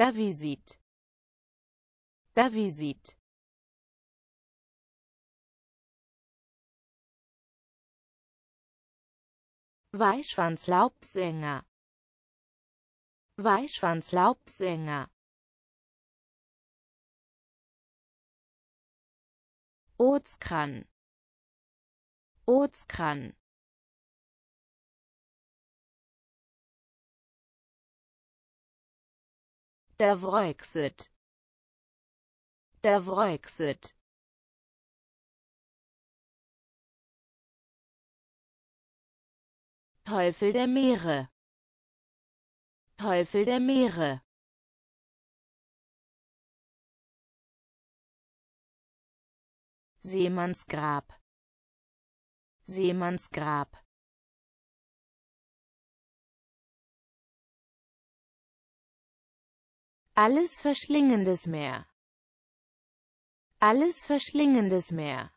Da visit. sieht. Da wie sieht. Weichschwanzlaubsänger Ozkran Ozkran Der Brexit. Der Brexit. Teufel der Meere. Teufel der Meere. Seemannsgrab. Seemannsgrab. Alles verschlingendes Meer. Alles verschlingendes Meer.